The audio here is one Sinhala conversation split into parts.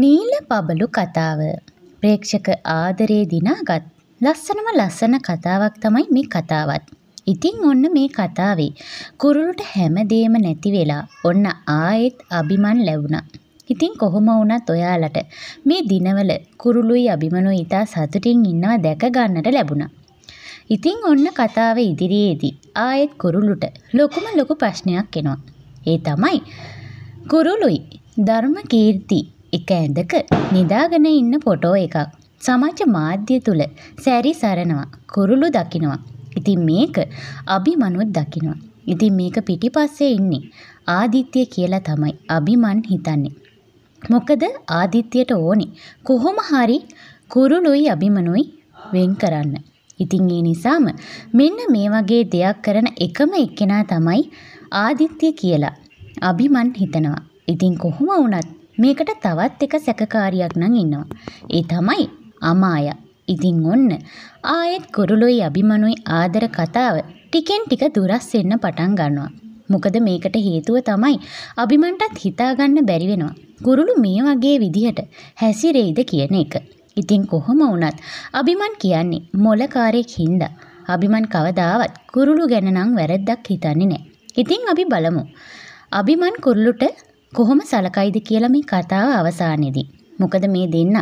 නීල බබලු කතාව ප්‍රේක්ෂක ආදරේ දිනාගත් ලස්සනම ලස්සන කතාවක් තමයි මේ කතාවත්. ඉතින් ඔන්න මේ කතාවේ කුරුලට හැමදේම නැති වෙලා ඔන්න ආයෙත් අභිමන් ලැබුණා. ඉතින් කොහොම වුණත් ඔයාලට මේ දිනවල කුරුලුයි අභිමනුයි ඉතා සතුටින් ඉන්නවා දැක ගන්නට ලැබුණා. ඉතින් ඔන්න කතාවේ ඉදිරියේදී ආයෙත් කුරුලුට ලොකුම ලොකු ප්‍රශ්නයක් එනවා. ඒ තමයි කුරුලුයි ධර්ම කීර්ති එක ඇඳක නිදාගෙන ඉන්න ෆොටෝ එකක්. සමාජ මාධ්‍ය තුළ සැරි සරනවා කුරුළු දකිනවා. ඉතින් මේක අභිමනුත් දකිනවා. ඉතින් මේක පිටිපස්සේ ඉන්නේ ආදිත්‍ය කියලා තමයි අභිමන් හිතන්නේ. මොකද ආදිත්‍යයට ඕනේ කොහොම හරි කුරුළුයි අභිමනුයි වෙන් කරන්න. ඉතින් ඒ නිසාම මෙන්න මේ වගේ දෙයක් කරන එකම එක්කෙනා තමයි ආදිත්‍ය කියලා අභිමන් හිතනවා. ඉතින් කොහොම වුණත් මේකට තවත් එක සැකකාරියක් නම් ඉන්නවා. ඒ තමයි අමායා. ඉතින් ඔන්න ආයෙත් කුරුළුයි අභිමනුයි ආදර කතාව ටිකෙන් ටික දුරස් වෙන්න පටන් ගන්නවා. මොකද මේකට හේතුව තමයි අභිමන්ටත් හිතාගන්න බැරි වෙනවා. කුරුළු මේ වගේ විදිහට හැසිරෙයිද කියන එක. ඉතින් කොහොම වුණත් අභිමන් කියන්නේ මොලකාරයෙක් හින්දා. අභිමන් කවදාවත් කුරුළු ගැන නම් වැරද්දක් හිතන්නේ නැහැ. ඉතින් අපි බලමු. අභිමන් කුරුළුට කොහොම සලකයිද කියලා මේ කතාව අවසානයේදී. මොකද මේ දෙන්න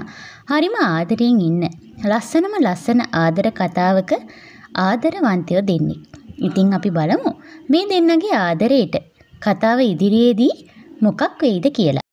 හරිම ආදරයෙන් ඉන්න. ලස්සනම ලස්සන ආදර කතාවක ආදරවන්තයෝ දෙන්නේ. ඉතින් අපි බලමු මේ දෙන්නගේ ආදරයට කතාව ඉදිරියේදී මොකක් වෙයිද කියලා.